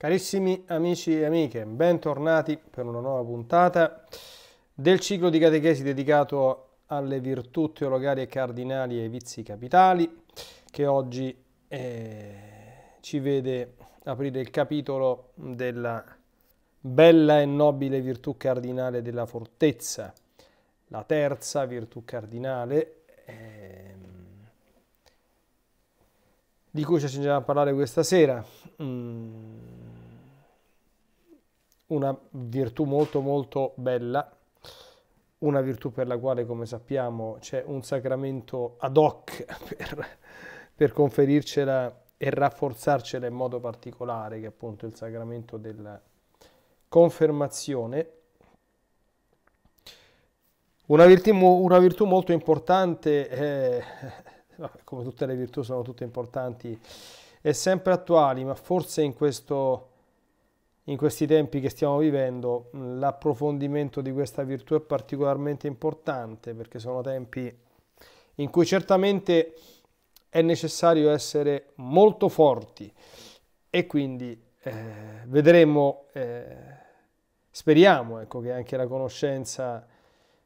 Carissimi amici e amiche, bentornati per una nuova puntata del ciclo di catechesi dedicato alle virtù teologali e cardinali e ai vizi capitali, che oggi eh, ci vede aprire il capitolo della bella e nobile virtù cardinale della fortezza, la terza virtù cardinale. Eh, di cui ci accingiamo a parlare questa sera. Mm una virtù molto molto bella, una virtù per la quale, come sappiamo, c'è un sacramento ad hoc per, per conferircela e rafforzarcela in modo particolare, che è appunto il sacramento della confermazione. Una virtù, una virtù molto importante, eh, come tutte le virtù sono tutte importanti e sempre attuali, ma forse in questo in questi tempi che stiamo vivendo l'approfondimento di questa virtù è particolarmente importante perché sono tempi in cui certamente è necessario essere molto forti e quindi eh, vedremo, eh, speriamo ecco, che anche la conoscenza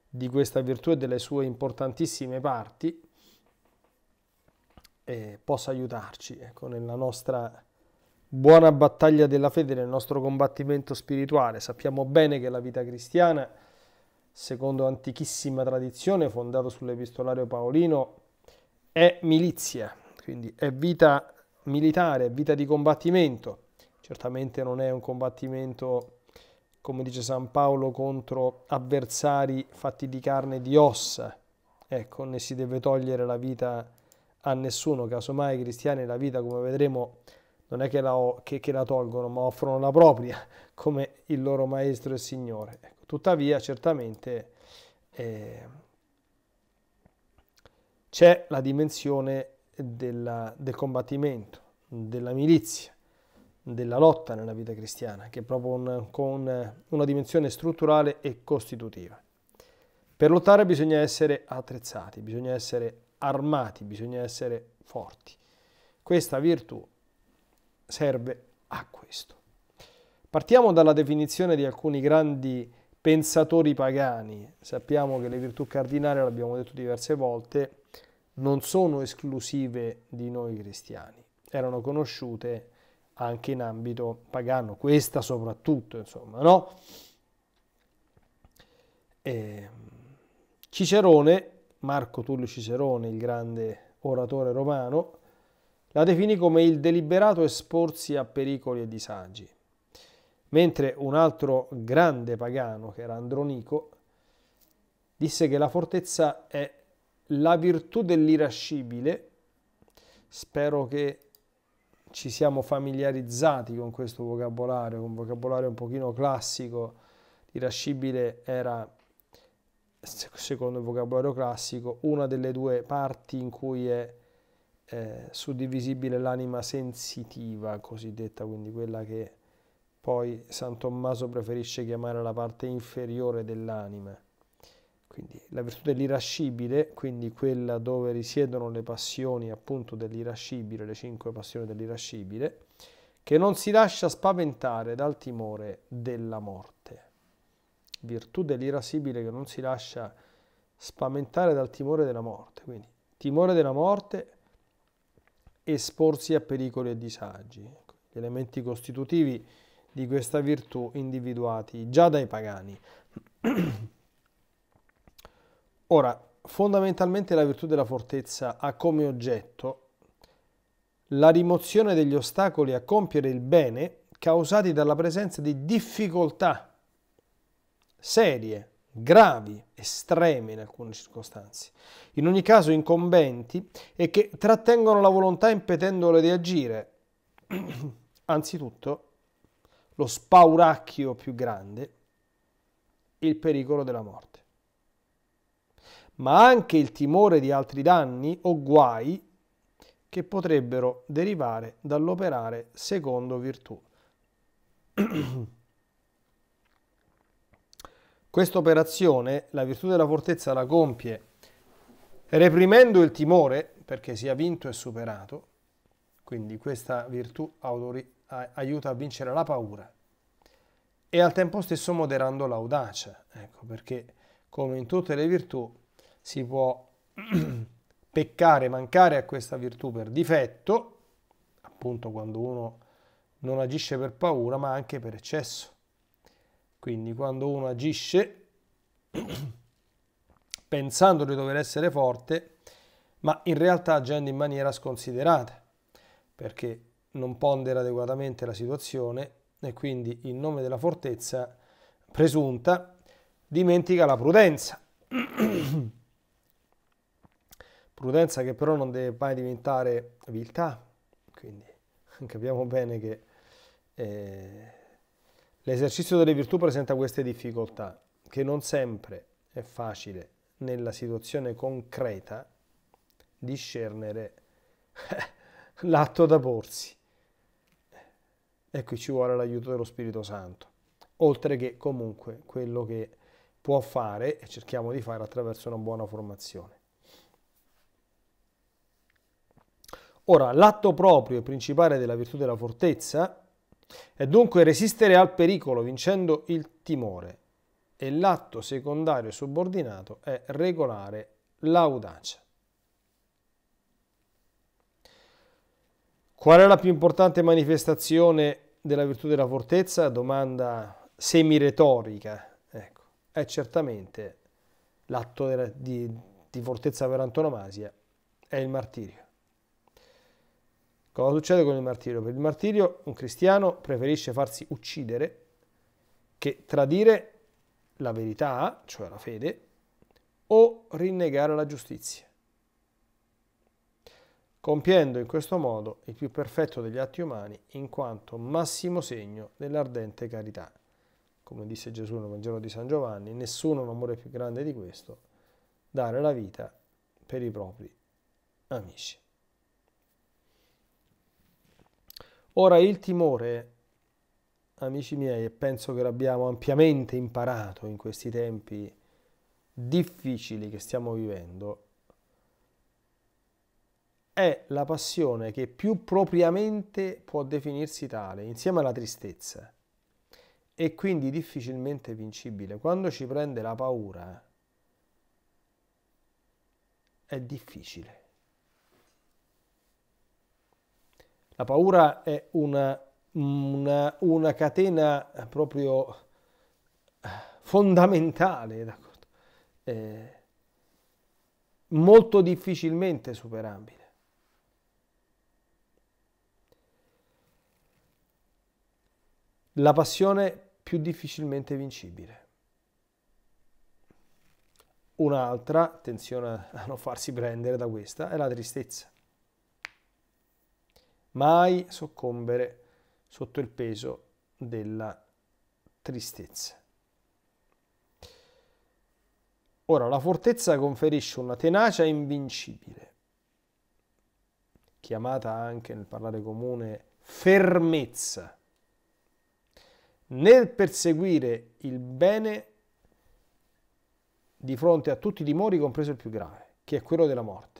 di questa virtù e delle sue importantissime parti eh, possa aiutarci ecco, nella nostra buona battaglia della fede nel nostro combattimento spirituale. Sappiamo bene che la vita cristiana, secondo antichissima tradizione fondata sull'epistolario paolino, è milizia, quindi è vita militare, è vita di combattimento. Certamente non è un combattimento, come dice San Paolo, contro avversari fatti di carne e di ossa. Ecco, ne si deve togliere la vita a nessuno, casomai i cristiani la vita, come vedremo, non è che la, che, che la tolgono, ma offrono la propria come il loro maestro e signore. Ecco, tuttavia, certamente eh, c'è la dimensione della, del combattimento, della milizia, della lotta nella vita cristiana, che è proprio un, con una dimensione strutturale e costitutiva. Per lottare bisogna essere attrezzati, bisogna essere armati, bisogna essere forti. Questa virtù serve a questo. Partiamo dalla definizione di alcuni grandi pensatori pagani. Sappiamo che le virtù cardinali, l'abbiamo detto diverse volte, non sono esclusive di noi cristiani, erano conosciute anche in ambito pagano, questa soprattutto, insomma, no? E ehm, Cicerone, Marco Tullio Cicerone, il grande oratore romano, la definì come il deliberato esporsi a pericoli e disagi. Mentre un altro grande pagano, che era Andronico, disse che la fortezza è la virtù dell'irascibile. Spero che ci siamo familiarizzati con questo vocabolario, un vocabolario un pochino classico. Irascibile era, secondo il vocabolario classico, una delle due parti in cui è eh, suddivisibile l'anima sensitiva cosiddetta, quindi quella che poi San Tommaso preferisce chiamare la parte inferiore dell'anima. Quindi la virtù dell'irascibile, quindi quella dove risiedono le passioni appunto dell'irascibile, le cinque passioni dell'irascibile, che non si lascia spaventare dal timore della morte. Virtù dell'irascibile che non si lascia spaventare dal timore della morte. Quindi timore della morte esporsi a pericoli e disagi. Ecco, gli elementi costitutivi di questa virtù individuati già dai pagani. Ora, fondamentalmente la virtù della fortezza ha come oggetto la rimozione degli ostacoli a compiere il bene causati dalla presenza di difficoltà serie gravi, estreme in alcune circostanze, in ogni caso incombenti e che trattengono la volontà impedendole di agire. Anzitutto, lo spauracchio più grande, il pericolo della morte. Ma anche il timore di altri danni o guai che potrebbero derivare dall'operare secondo virtù. Questa operazione, la virtù della fortezza la compie reprimendo il timore, perché sia vinto e superato, quindi questa virtù aiuta a vincere la paura, e al tempo stesso moderando l'audacia, ecco, perché come in tutte le virtù si può peccare, mancare a questa virtù per difetto, appunto quando uno non agisce per paura, ma anche per eccesso. Quindi quando uno agisce pensando di dover essere forte, ma in realtà agendo in maniera sconsiderata, perché non pondera adeguatamente la situazione e quindi in nome della fortezza presunta dimentica la prudenza. prudenza che però non deve mai diventare viltà, quindi capiamo bene che eh, L'esercizio delle virtù presenta queste difficoltà, che non sempre è facile nella situazione concreta discernere l'atto da porsi. E qui ci vuole l'aiuto dello Spirito Santo, oltre che comunque quello che può fare e cerchiamo di fare attraverso una buona formazione. Ora, l'atto proprio e principale della virtù della fortezza è dunque resistere al pericolo vincendo il timore e l'atto secondario subordinato è regolare l'audacia. Qual è la più importante manifestazione della virtù della fortezza? Domanda semiretorica. Ecco, è certamente l'atto di, di fortezza per antonomasia, è il martirio. Cosa succede con il martirio? Per il martirio un cristiano preferisce farsi uccidere che tradire la verità, cioè la fede, o rinnegare la giustizia, compiendo in questo modo il più perfetto degli atti umani in quanto massimo segno dell'ardente carità. Come disse Gesù nel Vangelo di San Giovanni, nessuno ha un amore più grande di questo, dare la vita per i propri amici. Ora il timore, amici miei, e penso che l'abbiamo ampiamente imparato in questi tempi difficili che stiamo vivendo, è la passione che più propriamente può definirsi tale, insieme alla tristezza, e quindi difficilmente vincibile. Quando ci prende la paura, è difficile. La paura è una, una, una catena proprio eh, fondamentale, eh, molto difficilmente superabile. La passione più difficilmente vincibile. Un'altra, attenzione a non farsi prendere da questa, è la tristezza mai soccombere sotto il peso della tristezza. Ora, la fortezza conferisce una tenacia invincibile, chiamata anche nel parlare comune fermezza, nel perseguire il bene di fronte a tutti i timori, compreso il più grave, che è quello della morte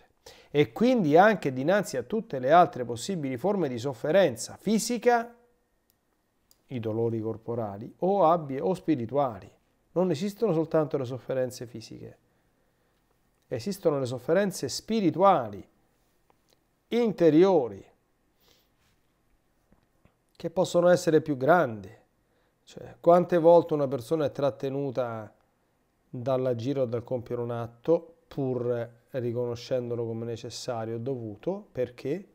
e quindi anche dinanzi a tutte le altre possibili forme di sofferenza fisica, i dolori corporali, o, abbie, o spirituali. Non esistono soltanto le sofferenze fisiche, esistono le sofferenze spirituali, interiori, che possono essere più grandi. Cioè, quante volte una persona è trattenuta dall'agire o dal compiere un atto pur riconoscendolo come necessario e dovuto, perché?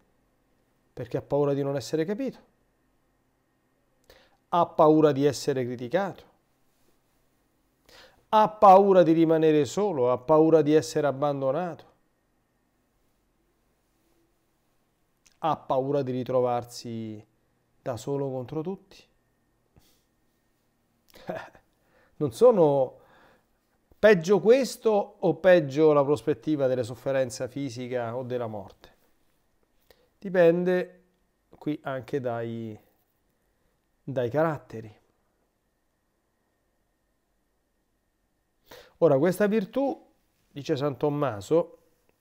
Perché ha paura di non essere capito, ha paura di essere criticato, ha paura di rimanere solo, ha paura di essere abbandonato, ha paura di ritrovarsi da solo contro tutti. non sono Peggio questo o peggio la prospettiva della sofferenza fisica o della morte? Dipende qui anche dai, dai caratteri. Ora, questa virtù, dice San Tommaso,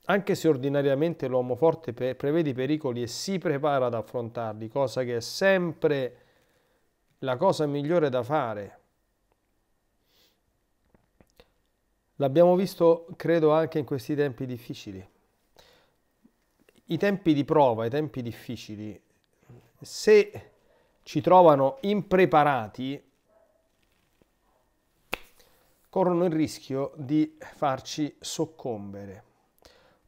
anche se ordinariamente l'uomo forte prevede i pericoli e si prepara ad affrontarli, cosa che è sempre la cosa migliore da fare L'abbiamo visto, credo, anche in questi tempi difficili. I tempi di prova, i tempi difficili, se ci trovano impreparati, corrono il rischio di farci soccombere.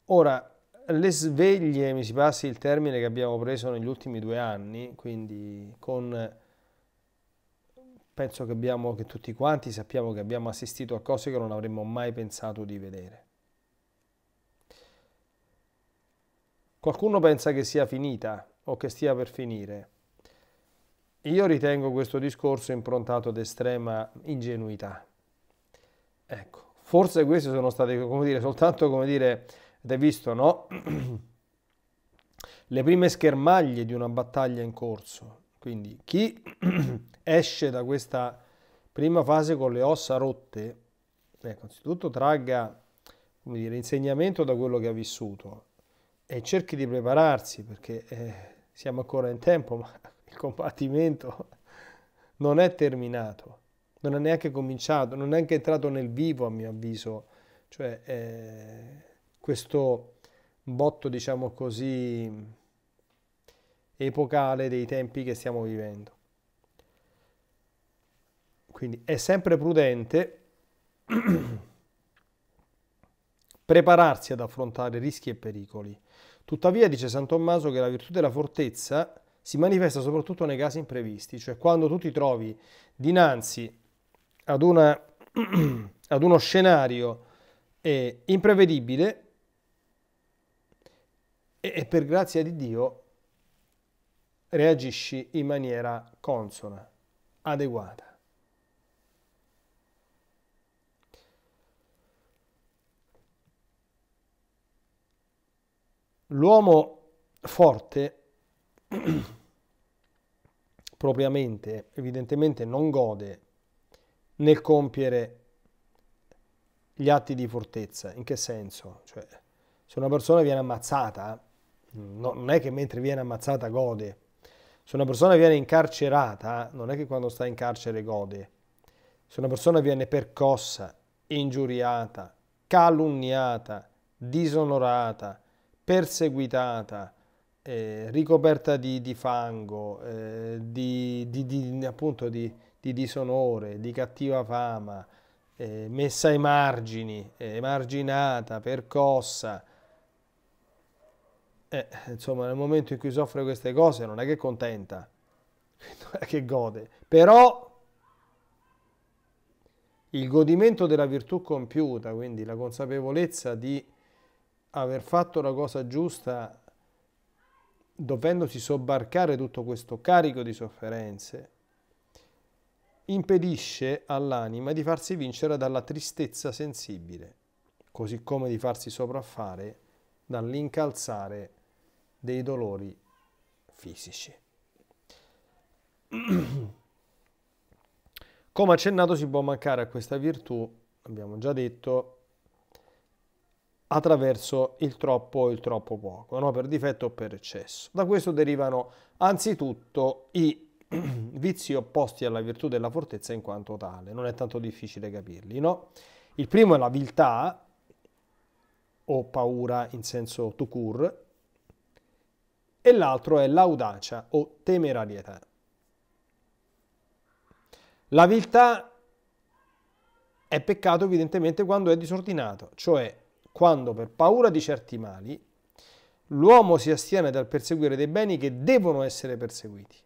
Ora, le sveglie, mi si passi il termine che abbiamo preso negli ultimi due anni, quindi con penso che, abbiamo, che tutti quanti sappiamo che abbiamo assistito a cose che non avremmo mai pensato di vedere. Qualcuno pensa che sia finita o che stia per finire. Io ritengo questo discorso improntato ad estrema ingenuità. Ecco, forse queste sono state, come dire, soltanto, come dire, avete visto, no? Le prime schermaglie di una battaglia in corso, quindi chi esce da questa prima fase con le ossa rotte, ecco, innanzitutto tragga come dire, insegnamento da quello che ha vissuto e cerchi di prepararsi perché eh, siamo ancora in tempo, ma il combattimento non è terminato, non è neanche cominciato, non è neanche entrato nel vivo a mio avviso. Cioè eh, questo botto, diciamo così, epocale dei tempi che stiamo vivendo. Quindi è sempre prudente prepararsi ad affrontare rischi e pericoli. Tuttavia dice San Tommaso che la virtù della fortezza si manifesta soprattutto nei casi imprevisti, cioè quando tu ti trovi dinanzi ad, una, ad uno scenario eh, imprevedibile e, e per grazia di Dio reagisci in maniera consona, adeguata. L'uomo forte propriamente evidentemente non gode nel compiere gli atti di fortezza. In che senso? Cioè, se una persona viene ammazzata, non è che mentre viene ammazzata gode, se una persona viene incarcerata, non è che quando sta in carcere gode. Se una persona viene percossa, ingiuriata, calunniata, disonorata, perseguitata, eh, ricoperta di, di fango, eh, di, di, di, appunto di, disonore, di cattiva fama, eh, messa ai margini, eh, emarginata, percossa, eh, insomma, nel momento in cui soffre queste cose non è che è contenta, non è che gode, però il godimento della virtù compiuta, quindi la consapevolezza di aver fatto la cosa giusta dovendosi sobbarcare tutto questo carico di sofferenze, impedisce all'anima di farsi vincere dalla tristezza sensibile, così come di farsi sopraffare dall'incalzare dei dolori fisici. Come accennato si può mancare a questa virtù, abbiamo già detto, attraverso il troppo o il troppo poco, no? per difetto o per eccesso. Da questo derivano anzitutto i vizi opposti alla virtù della fortezza in quanto tale, non è tanto difficile capirli, no? Il primo è la viltà o paura in senso tout court, e l'altro è l'audacia o temerarietà. La viltà è peccato evidentemente quando è disordinato, cioè quando per paura di certi mali l'uomo si astiene dal perseguire dei beni che devono essere perseguiti.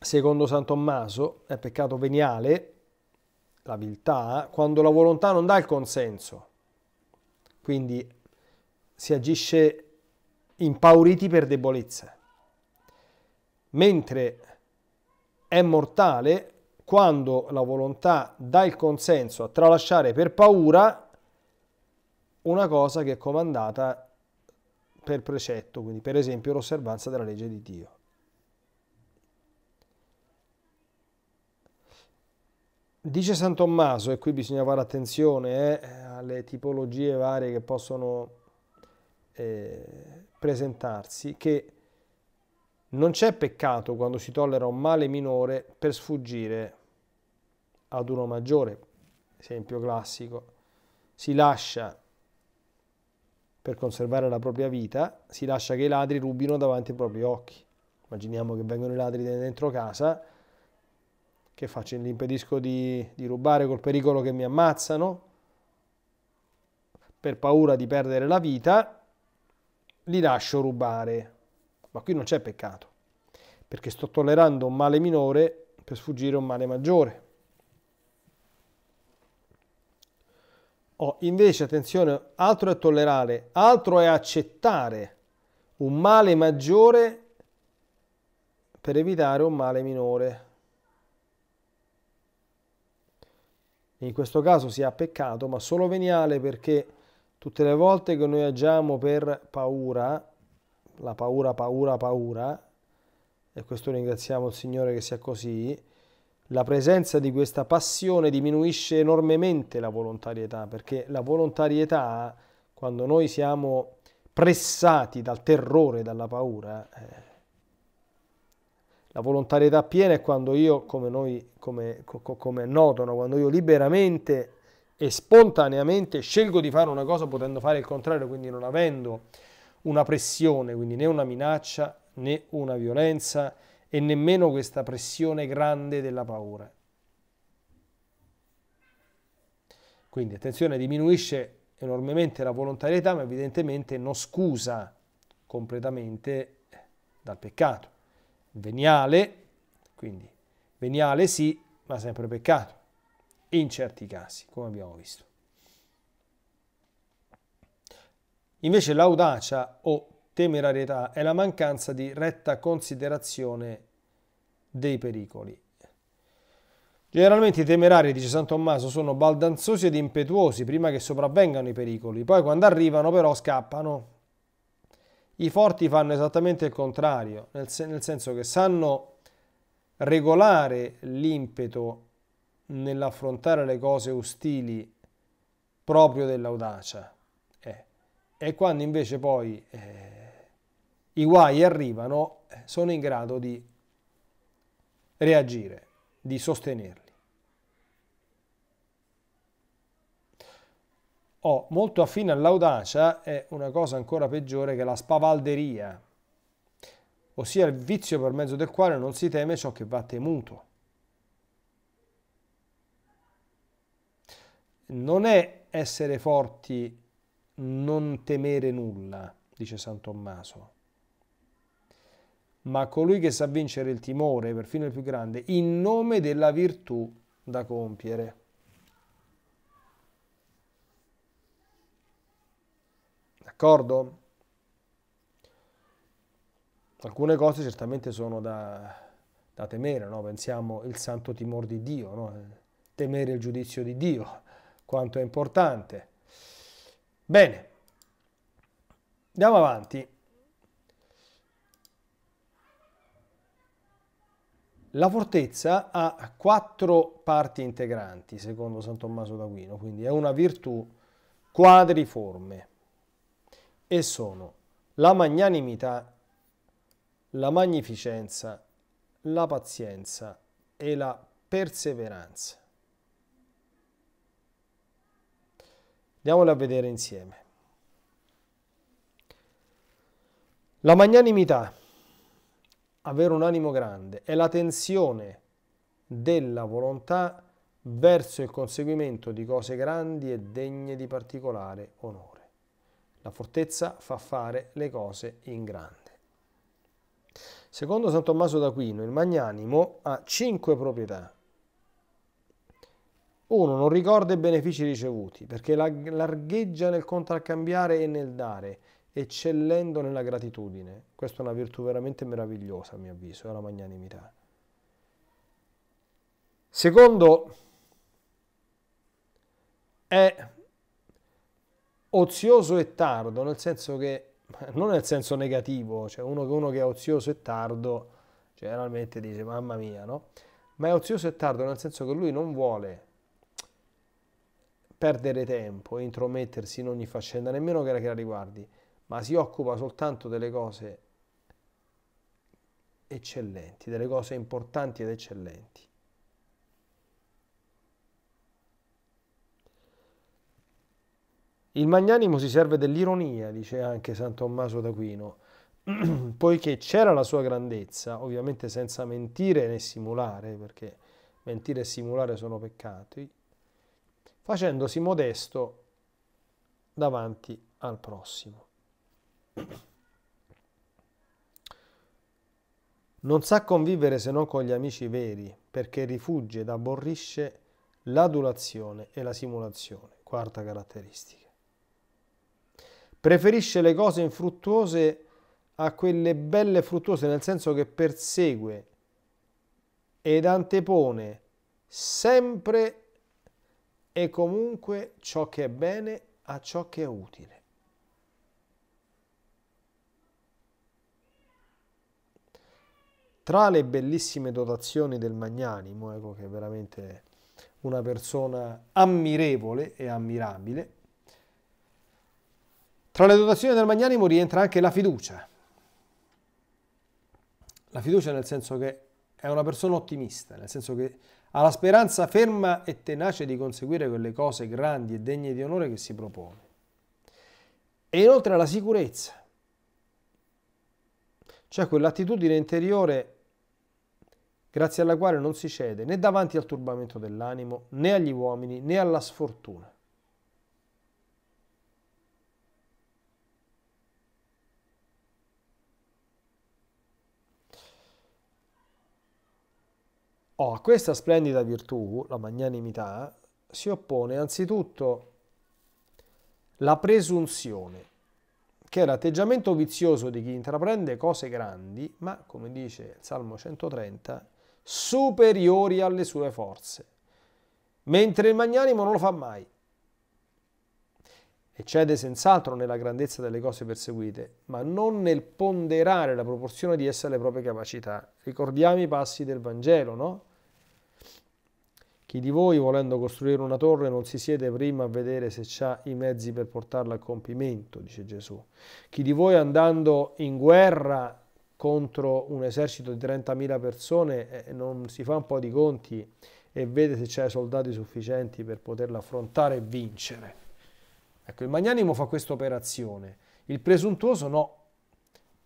Secondo San Tommaso è peccato veniale la viltà, quando la volontà non dà il consenso. Quindi si agisce impauriti per debolezza. Mentre è mortale quando la volontà dà il consenso a tralasciare per paura una cosa che è comandata per precetto, quindi per esempio l'osservanza della legge di Dio. Dice San Tommaso, e qui bisogna fare attenzione eh, alle tipologie varie che possono eh, presentarsi, che non c'è peccato quando si tollera un male minore per sfuggire ad uno maggiore, esempio classico. Si lascia per conservare la propria vita, si lascia che i ladri rubino davanti ai propri occhi. Immaginiamo che vengono i ladri dentro casa che faccio? Gli impedisco di, di rubare col pericolo che mi ammazzano? Per paura di perdere la vita, li lascio rubare. Ma qui non c'è peccato, perché sto tollerando un male minore per sfuggire a un male maggiore. Oh, invece, attenzione, altro è tollerare, altro è accettare un male maggiore per evitare un male minore. in questo caso sia peccato, ma solo veniale perché tutte le volte che noi agiamo per paura, la paura, paura, paura, e questo ringraziamo il Signore che sia così, la presenza di questa passione diminuisce enormemente la volontarietà, perché la volontarietà, quando noi siamo pressati dal terrore, dalla paura, eh, la volontarietà piena è quando io, come, noi, come, come è quando io liberamente e spontaneamente scelgo di fare una cosa potendo fare il contrario, quindi non avendo una pressione, quindi né una minaccia né una violenza e nemmeno questa pressione grande della paura. Quindi attenzione, diminuisce enormemente la volontarietà, ma evidentemente non scusa completamente dal peccato veniale, quindi veniale sì, ma sempre peccato, in certi casi, come abbiamo visto. Invece l'audacia o temerarietà è la mancanza di retta considerazione dei pericoli. Generalmente i temerari, dice San Tommaso, sono baldanzosi ed impetuosi prima che sopravvengano i pericoli, poi quando arrivano però scappano i forti fanno esattamente il contrario, nel, sen nel senso che sanno regolare l'impeto nell'affrontare le cose ostili proprio dell'audacia. Eh. E quando invece poi eh, i guai arrivano, eh, sono in grado di reagire, di sostenerli. o molto affine all'audacia è una cosa ancora peggiore che la spavalderia, ossia il vizio per mezzo del quale non si teme ciò che va temuto. Non è essere forti non temere nulla, dice San Tommaso, ma colui che sa vincere il timore, perfino il più grande, in nome della virtù da compiere. D'accordo? Alcune cose certamente sono da, da temere, no? pensiamo il santo timore di Dio, no? Eh, temere il giudizio di Dio, quanto è importante. Bene, andiamo avanti. La fortezza ha quattro parti integranti, secondo San Tommaso d'Aquino, quindi è una virtù quadriforme e sono la magnanimità, la magnificenza, la pazienza e la perseveranza. Andiamole a vedere insieme. La magnanimità, avere un animo grande, è la tensione della volontà verso il conseguimento di cose grandi e degne di particolare onore. La fortezza fa fare le cose in grande. Secondo San Tommaso d'Aquino, il magnanimo ha cinque proprietà. Uno, non ricorda i benefici ricevuti, perché largheggia nel contraccambiare e nel dare, eccellendo nella gratitudine. Questa è una virtù veramente meravigliosa, a mio avviso, è la magnanimità. Secondo, è ozioso e tardo, nel senso che, non nel senso negativo, cioè uno, uno che è ozioso e tardo generalmente dice mamma mia, no? Ma è ozioso e tardo nel senso che lui non vuole perdere tempo, intromettersi in ogni faccenda, nemmeno che la, che la riguardi, ma si occupa soltanto delle cose eccellenti, delle cose importanti ed eccellenti. Il magnanimo si serve dell'ironia, dice anche San Tommaso d'Aquino, poiché c'era la sua grandezza, ovviamente senza mentire né simulare, perché mentire e simulare sono peccati, facendosi modesto davanti al prossimo. Non sa convivere se non con gli amici veri, perché rifugge ed aborrisce l'adulazione e la simulazione, quarta caratteristica preferisce le cose infruttuose a quelle belle fruttuose, nel senso che persegue ed antepone sempre e comunque ciò che è bene a ciò che è utile. Tra le bellissime dotazioni del Magnanimo, ecco che è veramente una persona ammirevole e ammirabile, tra le dotazioni del Magnanimo rientra anche la fiducia. La fiducia nel senso che è una persona ottimista, nel senso che ha la speranza ferma e tenace di conseguire quelle cose grandi e degne di onore che si propone. E inoltre ha la sicurezza, cioè quell'attitudine interiore grazie alla quale non si cede né davanti al turbamento dell'animo, né agli uomini, né alla sfortuna. Oh, a questa splendida virtù, la magnanimità, si oppone anzitutto la presunzione, che è l'atteggiamento vizioso di chi intraprende cose grandi, ma, come dice il Salmo 130, superiori alle sue forze, mentre il magnanimo non lo fa mai Eccede senz'altro nella grandezza delle cose perseguite, ma non nel ponderare la proporzione di esse alle proprie capacità. Ricordiamo i passi del Vangelo, no? Chi di voi volendo costruire una torre non si siede prima a vedere se ha i mezzi per portarla a compimento, dice Gesù. Chi di voi andando in guerra contro un esercito di 30.000 persone eh, non si fa un po' di conti e vede se c'è soldati sufficienti per poterla affrontare e vincere. Ecco, il magnanimo fa questa operazione, il presuntuoso no,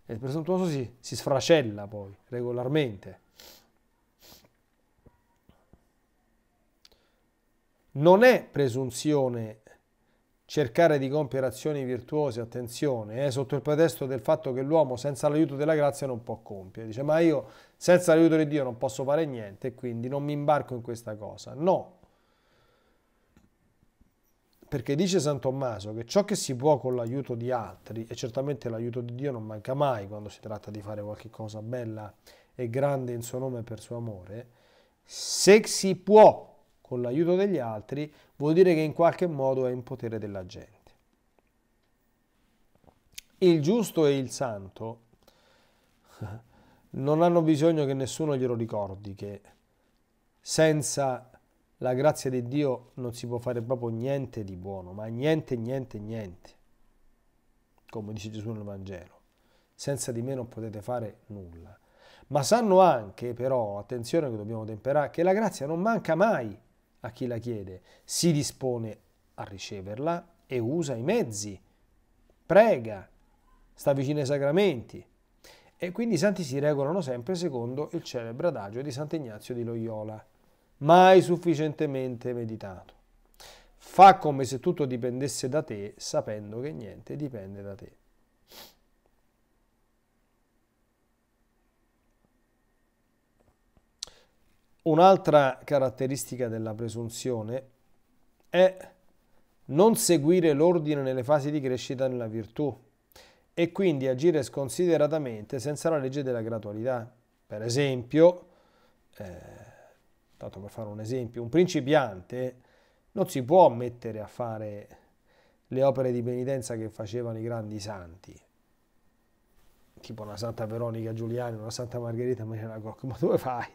il presuntuoso si, si sfracella poi regolarmente. Non è presunzione cercare di compiere azioni virtuose, attenzione, eh, sotto il pretesto del fatto che l'uomo senza l'aiuto della grazia non può compiere. Dice, ma io senza l'aiuto di Dio non posso fare niente, quindi non mi imbarco in questa cosa. No. Perché dice San Tommaso che ciò che si può con l'aiuto di altri, e certamente l'aiuto di Dio non manca mai quando si tratta di fare qualche cosa bella e grande in suo nome e per suo amore, se si può con l'aiuto degli altri, vuol dire che in qualche modo è in potere della gente. Il giusto e il santo non hanno bisogno che nessuno glielo ricordi che senza la grazia di Dio non si può fare proprio niente di buono, ma niente, niente, niente, come dice Gesù nel Vangelo. Senza di me non potete fare nulla. Ma sanno anche, però, attenzione che dobbiamo temperare, che la grazia non manca mai a chi la chiede, si dispone a riceverla e usa i mezzi, prega, sta vicino ai sacramenti. E quindi i santi si regolano sempre secondo il celebre adagio di Sant'Ignazio di Loyola, mai sufficientemente meditato. Fa come se tutto dipendesse da te, sapendo che niente dipende da te. Un'altra caratteristica della presunzione è non seguire l'ordine nelle fasi di crescita nella virtù e quindi agire sconsideratamente senza la legge della gradualità. Per esempio, eh, tanto per fare un esempio, un principiante non si può mettere a fare le opere di penitenza che facevano i grandi santi, tipo una Santa Veronica Giuliani, una Santa Margherita Maria Lacocca, ma dove fai?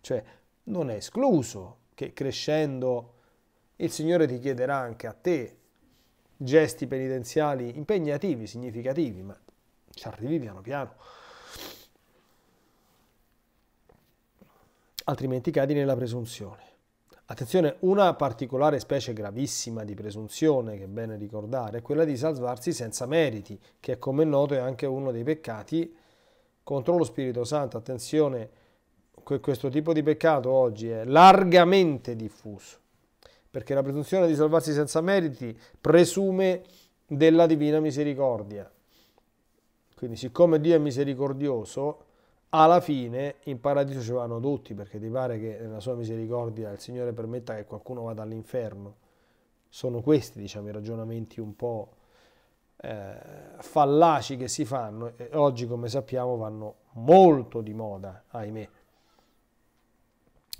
Cioè, non è escluso che crescendo il Signore ti chiederà anche a te gesti penitenziali impegnativi, significativi, ma ci arrivi piano piano. Altrimenti cadi nella presunzione. Attenzione, una particolare specie gravissima di presunzione che è bene ricordare è quella di salvarsi senza meriti, che come è noto è anche uno dei peccati contro lo Spirito Santo. Attenzione, questo tipo di peccato oggi è largamente diffuso, perché la presunzione di salvarsi senza meriti presume della divina misericordia. Quindi siccome Dio è misericordioso, alla fine in paradiso ci vanno tutti, perché ti pare che nella sua misericordia il Signore permetta che qualcuno vada all'inferno. Sono questi, diciamo, i ragionamenti un po' eh, fallaci che si fanno e oggi, come sappiamo, vanno molto di moda, ahimè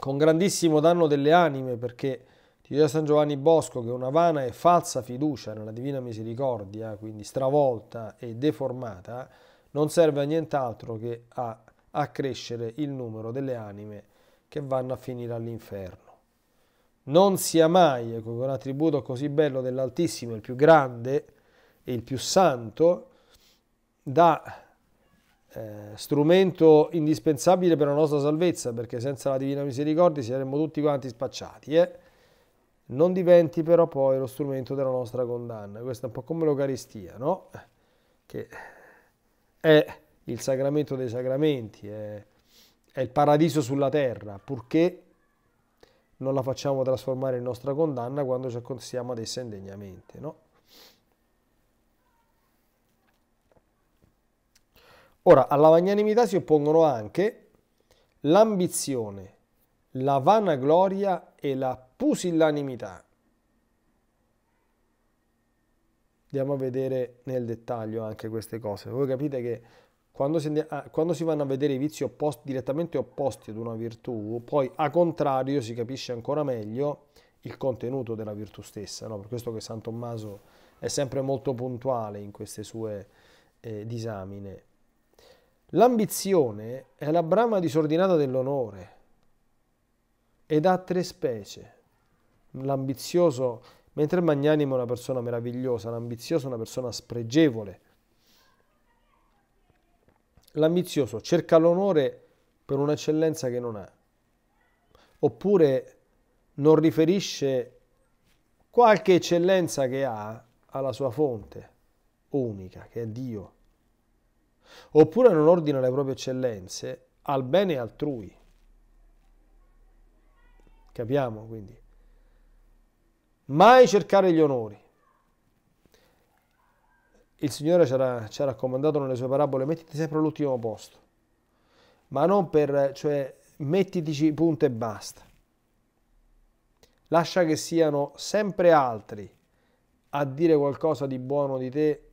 con grandissimo danno delle anime perché ti dice San Giovanni Bosco che una vana e falsa fiducia nella divina misericordia, quindi stravolta e deformata, non serve a nient'altro che a accrescere il numero delle anime che vanno a finire all'inferno. Non sia mai, ecco, con un attributo così bello dell'Altissimo, il più grande e il più santo, da eh, strumento indispensabile per la nostra salvezza, perché senza la divina misericordia saremmo tutti quanti spacciati. Eh? Non diventi però poi lo strumento della nostra condanna. Questo è un po' come l'Eucaristia, no? Che è il sacramento dei sacramenti, è, è il paradiso sulla terra, purché non la facciamo trasformare in nostra condanna quando ci accostiamo ad essa indegnamente, no? Ora, alla magnanimità si oppongono anche l'ambizione, la vanagloria e la pusillanimità. Andiamo a vedere nel dettaglio anche queste cose. Voi capite che quando si, ah, quando si vanno a vedere i vizi opposti, direttamente opposti ad una virtù, poi a contrario si capisce ancora meglio il contenuto della virtù stessa. No? Per questo che San Tommaso è sempre molto puntuale in queste sue eh, disamine. L'ambizione è la brama disordinata dell'onore ed ha tre specie. L'ambizioso, mentre il magnanimo è una persona meravigliosa, l'ambizioso è una persona spregevole. L'ambizioso cerca l'onore per un'eccellenza che non ha, oppure non riferisce qualche eccellenza che ha alla sua fonte unica, che è Dio oppure non ordina le proprie eccellenze al bene altrui. Capiamo quindi? Mai cercare gli onori. Il Signore ci ha raccomandato nelle sue parabole, mettiti sempre all'ultimo posto, ma non per, cioè, mettitici punto e basta. Lascia che siano sempre altri a dire qualcosa di buono di te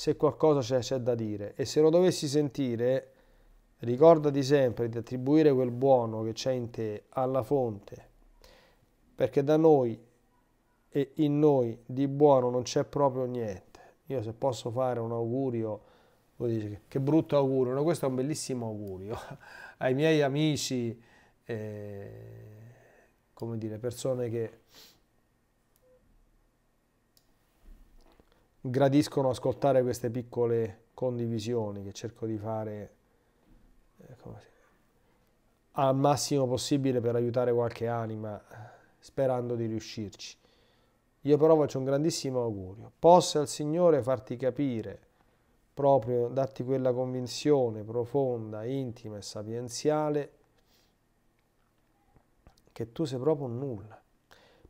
se qualcosa c'è, c'è da dire e se lo dovessi sentire ricordati sempre di attribuire quel buono che c'è in te alla fonte perché da noi e in noi di buono non c'è proprio niente io se posso fare un augurio voi dite che brutto augurio no questo è un bellissimo augurio ai miei amici eh, come dire persone che gradiscono ascoltare queste piccole condivisioni che cerco di fare eh, al massimo possibile per aiutare qualche anima, sperando di riuscirci. Io però faccio un grandissimo augurio. Possa il Signore farti capire, proprio darti quella convinzione profonda, intima e sapienziale, che tu sei proprio nulla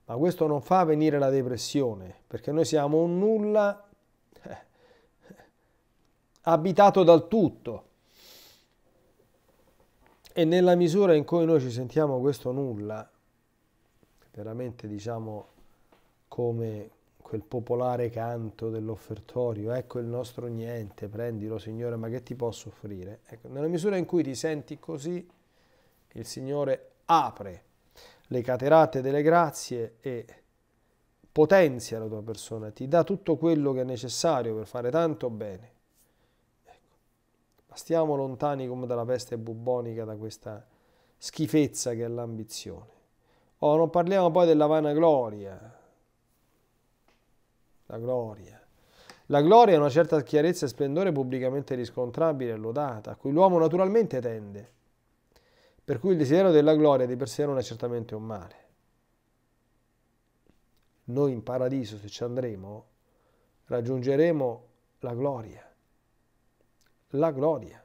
ma questo non fa venire la depressione, perché noi siamo un nulla eh, abitato dal tutto. E nella misura in cui noi ci sentiamo questo nulla, veramente diciamo come quel popolare canto dell'offertorio, ecco il nostro niente, prendilo Signore, ma che ti posso offrire? Ecco, nella misura in cui ti senti così, il Signore apre le caterate delle grazie e potenzia la tua persona, ti dà tutto quello che è necessario per fare tanto bene. Ecco. Ma stiamo lontani come dalla peste bubbonica da questa schifezza che è l'ambizione. Oh, non parliamo poi della vanagloria. La gloria. La gloria è una certa chiarezza e splendore pubblicamente riscontrabile e lodata, a cui l'uomo naturalmente tende per cui il desiderio della gloria di per sé non è certamente un male. Noi in paradiso, se ci andremo, raggiungeremo la gloria. La gloria.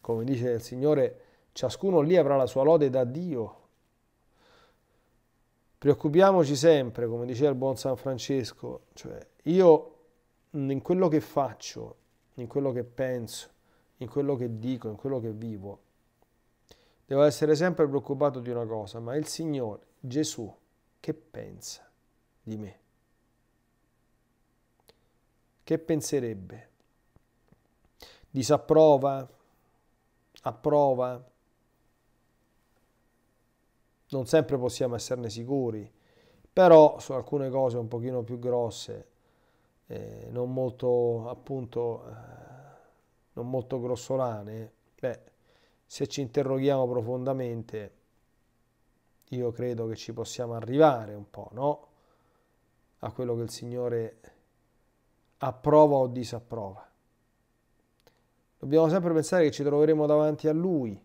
Come dice il Signore, ciascuno lì avrà la sua lode da Dio. Preoccupiamoci sempre, come diceva il buon San Francesco, cioè io in quello che faccio, in quello che penso, in quello che dico, in quello che vivo. Devo essere sempre preoccupato di una cosa, ma il Signore, Gesù, che pensa di me? Che penserebbe? Disapprova? Approva? Non sempre possiamo esserne sicuri, però su alcune cose un pochino più grosse, eh, non molto appunto... Eh, non molto grossolane, beh, se ci interroghiamo profondamente, io credo che ci possiamo arrivare un po', no? A quello che il Signore approva o disapprova. Dobbiamo sempre pensare che ci troveremo davanti a Lui.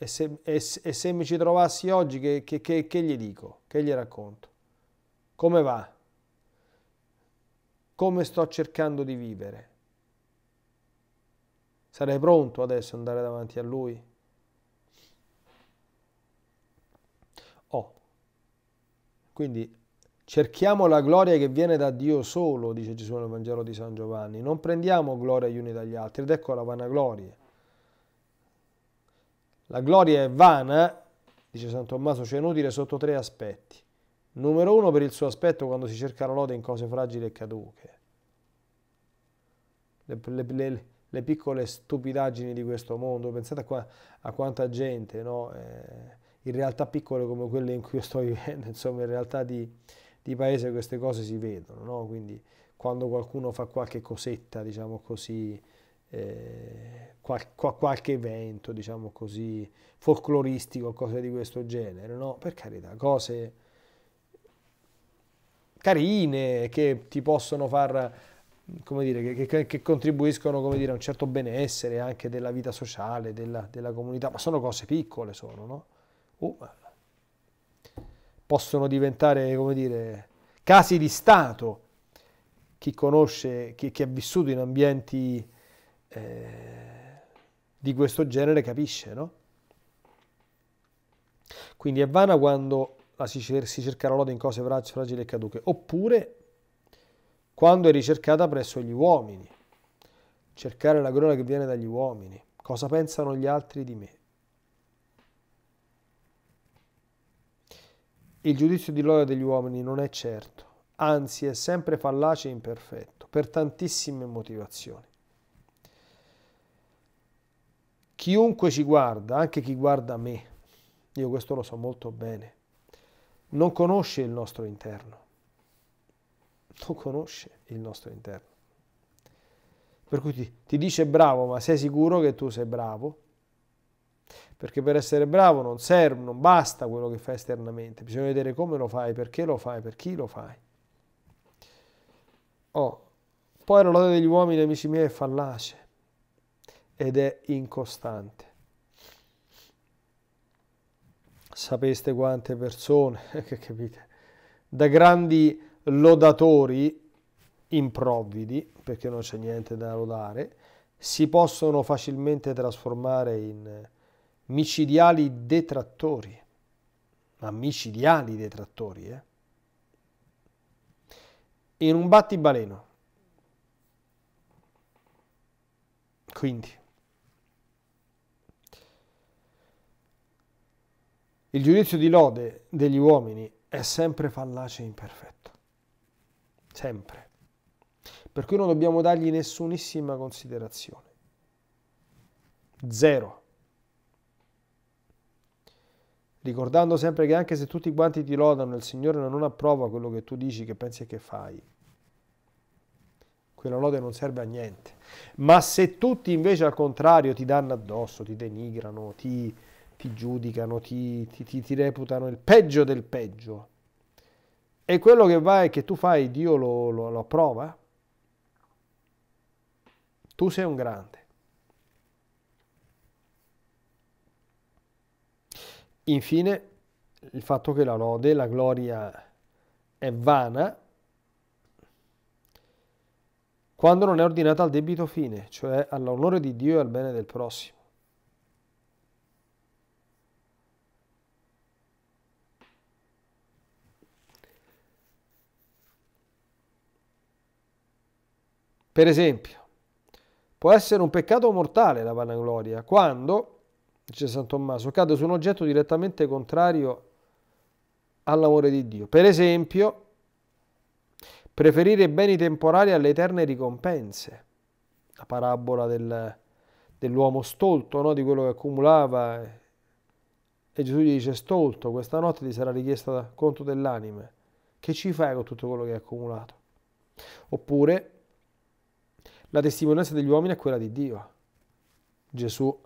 E se, e, e se mi ci trovassi oggi, che, che, che, che gli dico? Che gli racconto? Come va? Come sto cercando di vivere? Sarei pronto adesso ad andare davanti a lui? Oh, quindi cerchiamo la gloria che viene da Dio solo, dice Gesù nel Vangelo di San Giovanni, non prendiamo gloria gli uni dagli altri, ed ecco la vanagloria. La gloria è vana, dice San Tommaso, cioè inutile sotto tre aspetti. Numero uno per il suo aspetto quando si cerca la lode in cose fragili e caduche. Le, le, le, le piccole stupidaggini di questo mondo, pensate a, qua, a quanta gente, no? eh, in realtà piccole come quelle in cui io sto vivendo, insomma in realtà di, di paese queste cose si vedono, no? quindi quando qualcuno fa qualche cosetta, diciamo così, eh, qual, qual, qualche evento, diciamo così, folcloristico, cose di questo genere, no? per carità, cose carine che ti possono far come dire, che, che, che contribuiscono come dire, a un certo benessere anche della vita sociale, della, della comunità, ma sono cose piccole, sono, no? Uh, possono diventare come dire, casi di Stato. Chi conosce, chi, chi ha vissuto in ambienti eh, di questo genere capisce, no? Quindi è vana quando si, si cerca la lode in cose fragili e caduche, oppure quando è ricercata presso gli uomini. Cercare la gloria che viene dagli uomini. Cosa pensano gli altri di me? Il giudizio di loro degli uomini non è certo, anzi è sempre fallace e imperfetto, per tantissime motivazioni. Chiunque ci guarda, anche chi guarda me, io questo lo so molto bene, non conosce il nostro interno non conosce il nostro interno. Per cui ti, ti dice bravo, ma sei sicuro che tu sei bravo? Perché per essere bravo non serve, non basta quello che fai esternamente, bisogna vedere come lo fai, perché lo fai, per chi lo fai. Oh, poi la lode degli uomini, amici miei, è fallace ed è incostante. Sapeste quante persone, che capite, da grandi lodatori improvvidi, perché non c'è niente da lodare, si possono facilmente trasformare in micidiali detrattori, ma micidiali detrattori, eh? in un battibaleno. Quindi, il giudizio di lode degli uomini è sempre fallace e imperfetto sempre. Per cui non dobbiamo dargli nessunissima considerazione. Zero. Ricordando sempre che anche se tutti quanti ti lodano, il Signore non approva quello che tu dici, che pensi e che fai. Quella lode non serve a niente. Ma se tutti invece al contrario ti danno addosso, ti denigrano, ti, ti giudicano, ti, ti, ti reputano il peggio del peggio, e quello che vai, che tu fai, Dio lo, lo, lo approva. Tu sei un grande. Infine, il fatto che la lode, la gloria è vana quando non è ordinata al debito fine, cioè all'onore di Dio e al bene del prossimo. Per esempio, può essere un peccato mortale la vanagloria quando, dice San Tommaso, cade su un oggetto direttamente contrario all'amore di Dio. Per esempio, preferire i beni temporali alle eterne ricompense. La parabola del, dell'uomo stolto, no? di quello che accumulava. E Gesù gli dice, stolto, questa notte ti sarà richiesta conto dell'anima. Che ci fai con tutto quello che hai accumulato? Oppure la testimonianza degli uomini è quella di Dio. Gesù,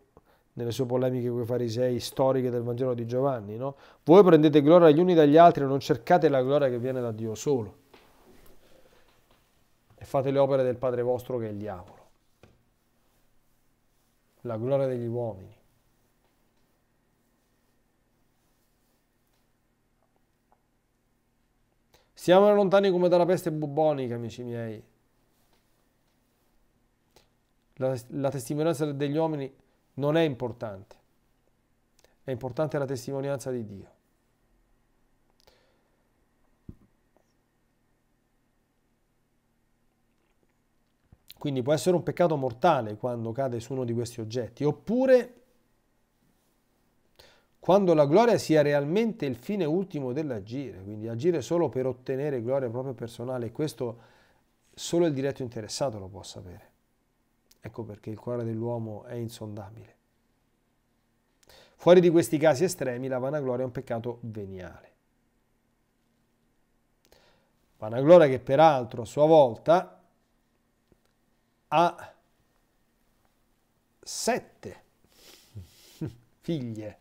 nelle sue polemiche con i farisei storiche del Vangelo di Giovanni, no? voi prendete gloria gli uni dagli altri e non cercate la gloria che viene da Dio solo. E fate le opere del Padre vostro che è il diavolo. La gloria degli uomini. Siamo lontani come dalla peste bubonica, amici miei la, la testimonianza degli uomini non è importante, è importante la testimonianza di Dio. Quindi può essere un peccato mortale quando cade su uno di questi oggetti, oppure quando la gloria sia realmente il fine ultimo dell'agire, quindi agire solo per ottenere gloria proprio personale, questo solo il diretto interessato lo può sapere. Ecco perché il cuore dell'uomo è insondabile. Fuori di questi casi estremi la vanagloria è un peccato veniale. Vanagloria che peraltro a sua volta ha sette figlie.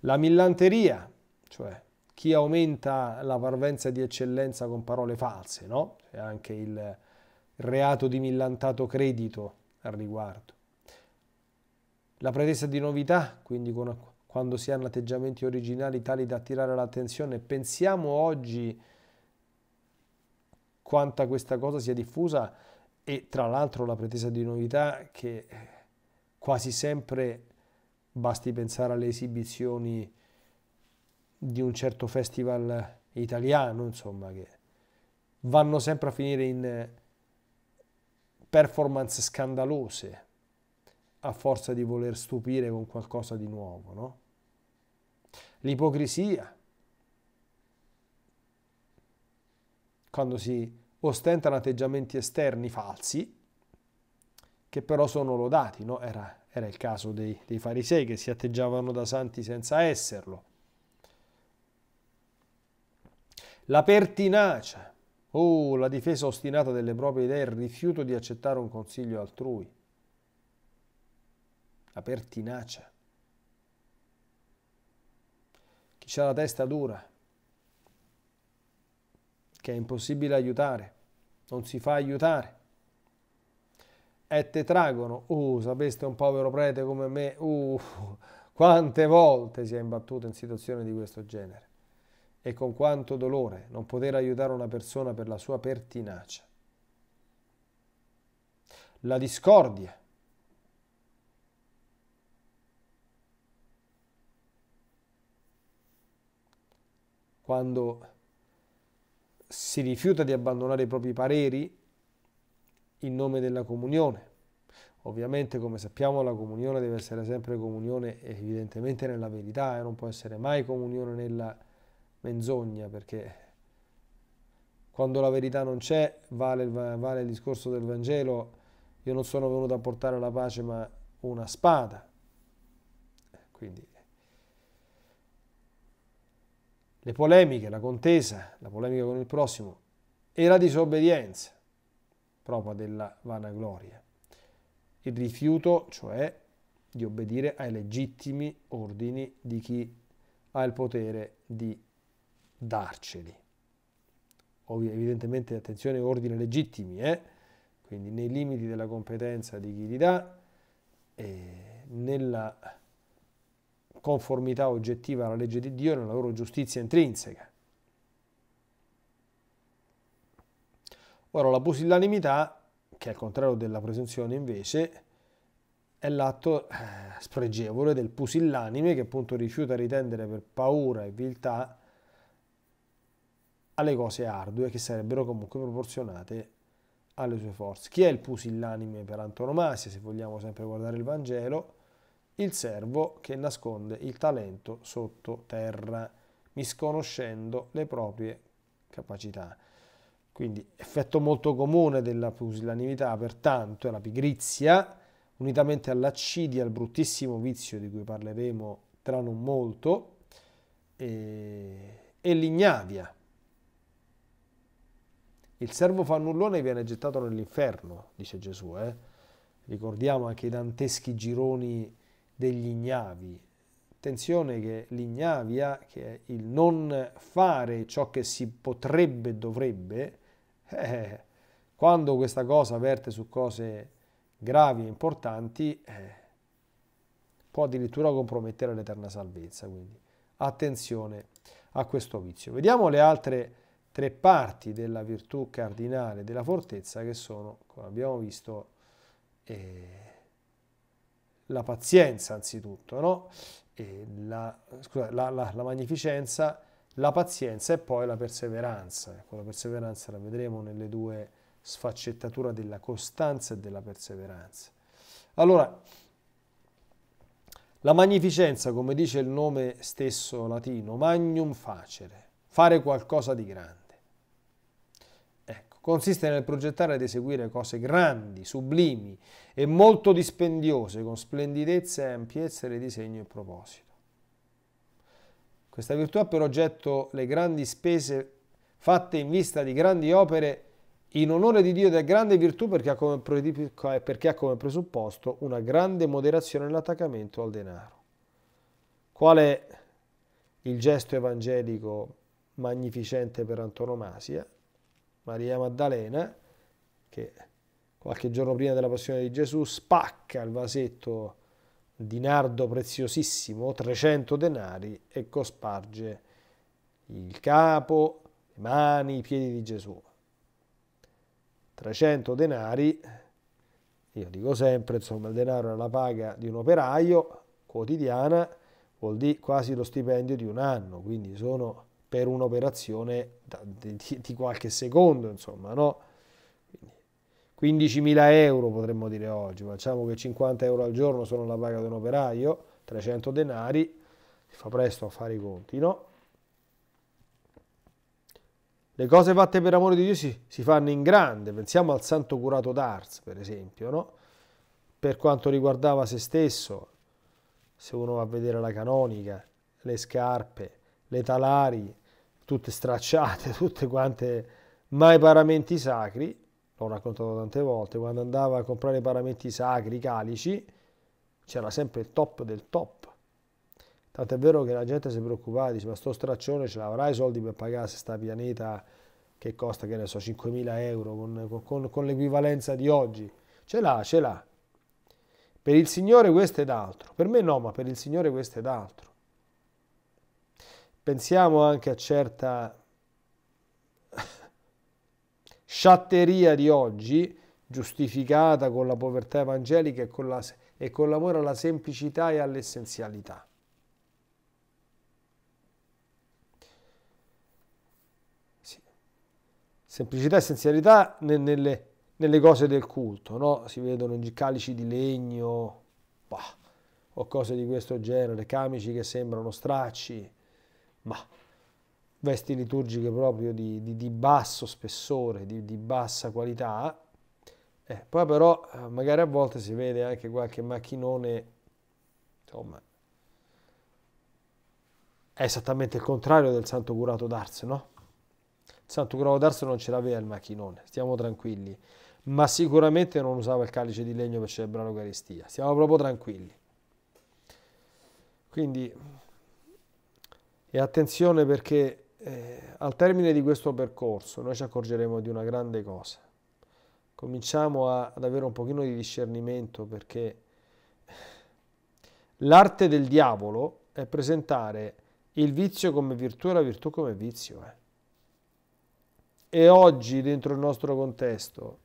La millanteria, cioè chi aumenta la parvenza di eccellenza con parole false, no? C'è anche il reato di millantato credito al riguardo. La pretesa di novità, quindi con, quando si hanno atteggiamenti originali tali da attirare l'attenzione, pensiamo oggi quanta questa cosa sia diffusa e tra l'altro la pretesa di novità che quasi sempre basti pensare alle esibizioni di un certo festival italiano, insomma, che vanno sempre a finire in performance scandalose a forza di voler stupire con qualcosa di nuovo, no? L'ipocrisia. Quando si ostentano atteggiamenti esterni falsi, che però sono lodati, no? Era, era il caso dei, dei farisei che si atteggiavano da santi senza esserlo. La pertinacia Oh, la difesa ostinata delle proprie idee, e il rifiuto di accettare un consiglio altrui, la pertinacia. Chi ha la testa dura, che è impossibile aiutare, non si fa aiutare. È tetragono, uh, sapeste un povero prete come me, uh, quante volte si è imbattuto in situazioni di questo genere e con quanto dolore non poter aiutare una persona per la sua pertinacia. La discordia. Quando si rifiuta di abbandonare i propri pareri in nome della comunione. Ovviamente, come sappiamo, la comunione deve essere sempre comunione evidentemente nella verità e eh? non può essere mai comunione nella verità menzogna perché quando la verità non c'è vale, vale il discorso del Vangelo, io non sono venuto a portare la pace ma una spada. Quindi le polemiche, la contesa, la polemica con il prossimo e la disobbedienza propria della vanagloria. Il rifiuto, cioè, di obbedire ai legittimi ordini di chi ha il potere di darceli. Ovvi, evidentemente, attenzione, ordini legittimi, eh? quindi nei limiti della competenza di chi li dà, nella conformità oggettiva alla legge di Dio e nella loro giustizia intrinseca. Ora, la pusillanimità, che è al contrario della presunzione invece, è l'atto eh, spregevole del pusillanime che appunto rifiuta ritendere per paura e viltà alle cose ardue che sarebbero comunque proporzionate alle sue forze. Chi è il pusillanime per antonomasia, se vogliamo sempre guardare il Vangelo? Il servo che nasconde il talento sotto terra, misconoscendo le proprie capacità. Quindi effetto molto comune della pusillanimità, pertanto, è la pigrizia, unitamente all'accidia, al bruttissimo vizio di cui parleremo tra non molto, e, e l'ignavia, il servo fannullone viene gettato nell'inferno, dice Gesù. Eh? Ricordiamo anche i danteschi gironi degli ignavi. Attenzione che l'ignavia, che è il non fare ciò che si potrebbe e dovrebbe, eh, quando questa cosa verte su cose gravi e importanti, eh, può addirittura compromettere l'eterna salvezza. Quindi attenzione a questo vizio. Vediamo le altre tre parti della virtù cardinale della fortezza che sono, come abbiamo visto, eh, la pazienza anzitutto, no? la, scusa, la, la, la, magnificenza, la pazienza e poi la perseveranza. Ecco, la perseveranza la vedremo nelle due sfaccettature della costanza e della perseveranza. Allora, la magnificenza, come dice il nome stesso latino, magnum facere, fare qualcosa di grande consiste nel progettare ed eseguire cose grandi, sublimi e molto dispendiose con splendidezza e ampiezza di disegno e proposito. Questa virtù ha per oggetto le grandi spese fatte in vista di grandi opere in onore di Dio ed è grande virtù perché ha, come, perché ha come presupposto una grande moderazione nell'attaccamento al denaro. Qual è il gesto evangelico magnificente per antonomasia? Maria Maddalena, che qualche giorno prima della passione di Gesù spacca il vasetto di nardo preziosissimo, 300 denari, e cosparge il capo, le mani, i piedi di Gesù. 300 denari, io dico sempre, insomma, il denaro è la paga di un operaio quotidiana, vuol dire quasi lo stipendio di un anno, quindi sono per un'operazione di, di, qualche secondo, insomma, no? 15.000 euro potremmo dire oggi, facciamo che 50 euro al giorno sono la paga di un operaio, 300 denari, si fa presto a fare i conti, no? Le cose fatte per amore di Dio si, si fanno in grande, pensiamo al santo curato d'Ars, per esempio, no? Per quanto riguardava se stesso, se uno va a vedere la canonica, le scarpe, le talari, tutte stracciate, tutte quante, ma i paramenti sacri, l'ho raccontato tante volte, quando andava a comprare i paramenti sacri, i calici, c'era sempre il top del top. Tanto è vero che la gente si preoccupava, dice ma sto straccione ce l'avrà i soldi per pagare se sta pianeta che costa, che ne so, 5.000 euro con, con, con l'equivalenza di oggi. Ce l'ha, ce l'ha. Per il Signore questo ed altro. Per me no, ma per il Signore questo ed altro pensiamo anche a certa sciatteria di oggi, giustificata con la povertà evangelica e con, la, e con l'amore alla semplicità e all'essenzialità. Sì. Semplicità e essenzialità nelle, nelle, cose del culto, no? si vedono calici di legno bah, o cose di questo genere, camici che sembrano stracci, ma vesti liturgiche proprio di, di, di basso spessore, di, di bassa qualità. Eh, poi però eh, magari a volte si vede anche qualche macchinone, insomma, è esattamente il contrario del santo curato d'Ars, no? Il santo curato d'Ars non ce l'aveva il macchinone, stiamo tranquilli, ma sicuramente non usava il calice di legno per celebrare l'Eucaristia, stiamo proprio tranquilli. Quindi e attenzione perché eh, al termine di questo percorso noi ci accorgeremo di una grande cosa. Cominciamo a, ad avere un pochino di discernimento perché l'arte del diavolo è presentare il vizio come virtù e la virtù come vizio. Eh. E oggi dentro il nostro contesto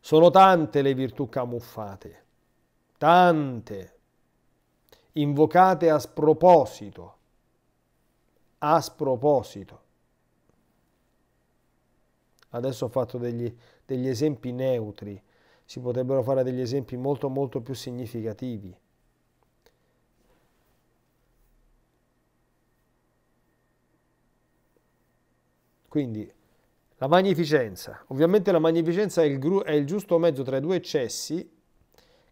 sono tante le virtù camuffate tante, invocate a sproposito, a sproposito. Adesso ho fatto degli, degli esempi neutri, si potrebbero fare degli esempi molto molto più significativi. Quindi la magnificenza, ovviamente la magnificenza è il, è il giusto mezzo tra i due eccessi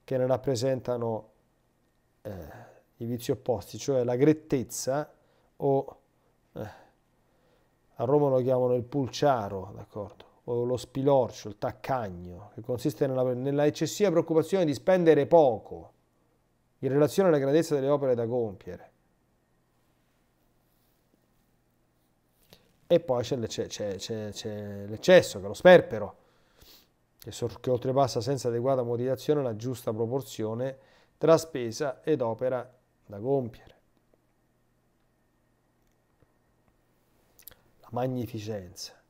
che ne rappresentano eh, i vizi opposti, cioè la grettezza o eh, a Roma lo chiamano il pulciaro, d'accordo? o lo spilorcio, il taccagno, che consiste nella, nella, eccessiva preoccupazione di spendere poco in relazione alla grandezza delle opere da compiere. E poi c'è l'eccesso, che è lo sperpero, che, oltrepassa senza adeguata motivazione la giusta proporzione tra spesa ed opera da compiere. La magnificenza.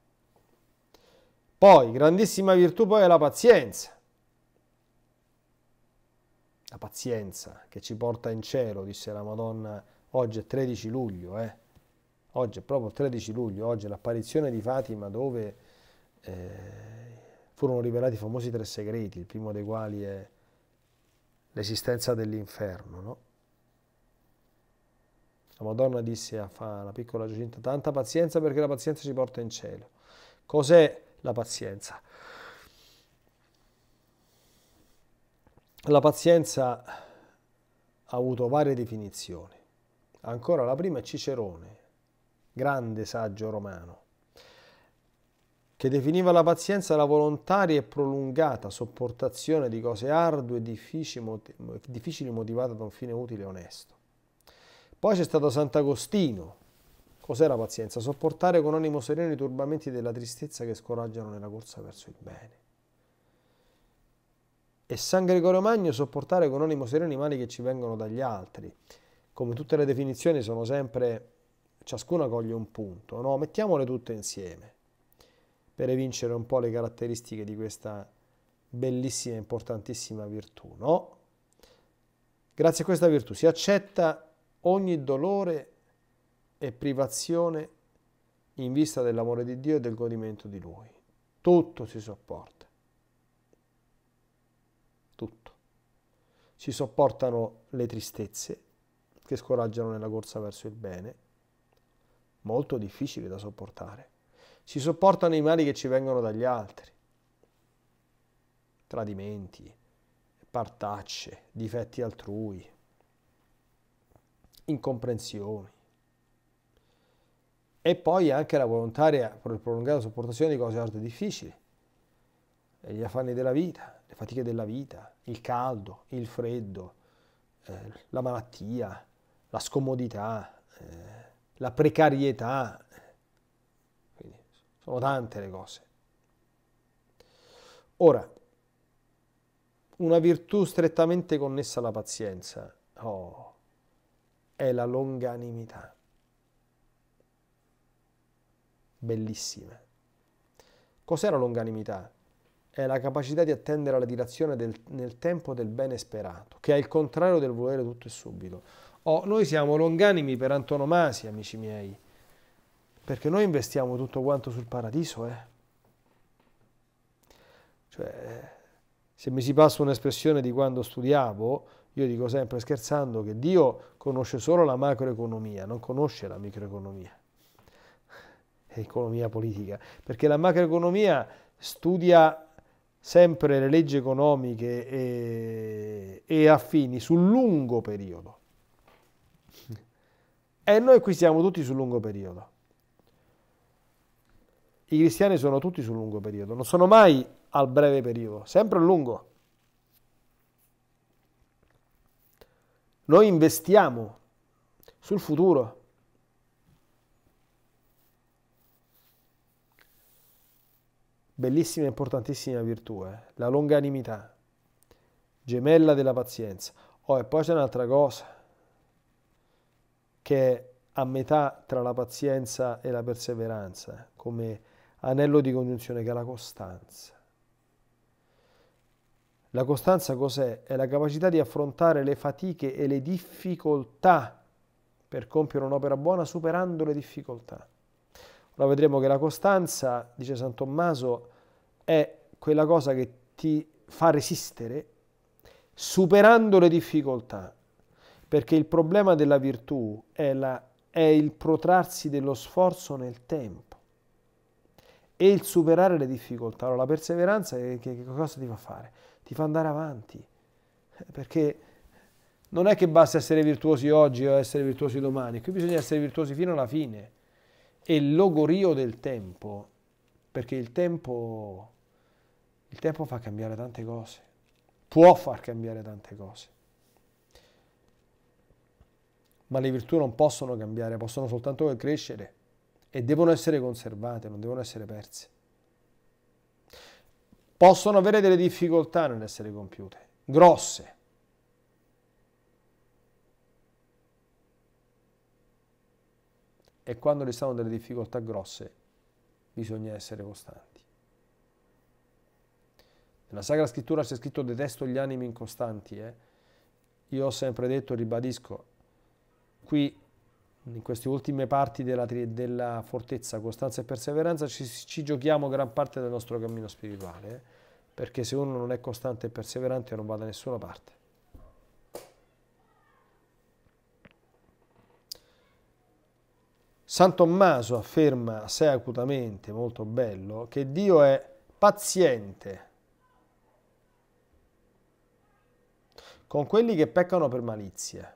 Poi, grandissima virtù poi è la pazienza. La pazienza che ci porta in cielo, disse la Madonna, oggi è 13 luglio, eh? Oggi è proprio 13 luglio, oggi è l'apparizione di Fatima dove... Eh, furono rivelati i famosi tre segreti, il primo dei quali è l'esistenza dell'inferno. No? La Madonna disse a fa la piccola Giacinta, tanta pazienza perché la pazienza ci porta in cielo. Cos'è la pazienza? La pazienza ha avuto varie definizioni. Ancora la prima è Cicerone, grande saggio romano, che definiva la pazienza la volontaria e prolungata sopportazione di cose ardue e difficili motivate da un fine utile e onesto. Poi c'è stato Sant'Agostino. Cos'è la pazienza? Sopportare con animo sereno i turbamenti della tristezza che scoraggiano nella corsa verso il bene. E San Gregorio Magno sopportare con animo sereno i mali che ci vengono dagli altri. Come tutte le definizioni sono sempre, ciascuna coglie un punto, no? Mettiamole tutte insieme per evincere un po' le caratteristiche di questa bellissima e importantissima virtù, no? Grazie a questa virtù si accetta ogni dolore e privazione in vista dell'amore di Dio e del godimento di Lui. Tutto si sopporta. Tutto. Si sopportano le tristezze che scoraggiano nella corsa verso il bene, molto difficili da sopportare si sopportano i mali che ci vengono dagli altri. Tradimenti, partacce, difetti altrui, incomprensioni. E poi anche la volontaria per prolungare la sopportazione di cose arte difficili, gli affanni della vita, le fatiche della vita, il caldo, il freddo, eh, la malattia, la scomodità, eh, la precarietà, sono tante le cose. Ora, una virtù strettamente connessa alla pazienza oh, è la longanimità. Bellissima. Cos'è la longanimità? È la capacità di attendere alla dilazione del, nel tempo del bene sperato, che è il contrario del volere tutto e subito. Oh, noi siamo longanimi per antonomasia, amici miei. Perché noi investiamo tutto quanto sul paradiso, eh. Cioè, se mi si passa un'espressione di quando studiavo, io dico sempre scherzando che Dio conosce solo la macroeconomia, non conosce la microeconomia e economia politica, perché la macroeconomia studia sempre le leggi economiche e, e affini sul lungo periodo. E noi qui siamo tutti sul lungo periodo i cristiani sono tutti sul lungo periodo, non sono mai al breve periodo, sempre a lungo. Noi investiamo sul futuro. Bellissima e importantissima virtù, eh? la longanimità, gemella della pazienza. Oh, e poi c'è un'altra cosa, che è a metà tra la pazienza e la perseveranza, eh, come anello di congiunzione che è la costanza. La costanza cos'è? È la capacità di affrontare le fatiche e le difficoltà per compiere un'opera buona superando le difficoltà. Ora vedremo che la costanza, dice San Tommaso, è quella cosa che ti fa resistere superando le difficoltà, perché il problema della virtù è, la, è il protrarsi dello sforzo nel tempo e il superare le difficoltà. Allora, la perseveranza che, che cosa ti fa fare? Ti fa andare avanti, eh, perché non è che basta essere virtuosi oggi o essere virtuosi domani, qui bisogna essere virtuosi fino alla fine. E il logorio del tempo, perché il tempo, il tempo fa cambiare tante cose, può far cambiare tante cose. Ma le virtù non possono cambiare, possono soltanto crescere e devono essere conservate, non devono essere perse. Possono avere delle difficoltà nell'essere compiute, grosse. E quando ci sono delle difficoltà grosse bisogna essere costanti. Nella Sacra Scrittura c'è scritto detesto gli animi incostanti. Eh? Io ho sempre detto, ribadisco, qui in queste ultime parti della, della fortezza, costanza e perseveranza ci, ci, giochiamo gran parte del nostro cammino spirituale, eh? perché se uno non è costante e perseverante non va da nessuna parte. San Tommaso afferma assai acutamente, molto bello, che Dio è paziente con quelli che peccano per malizia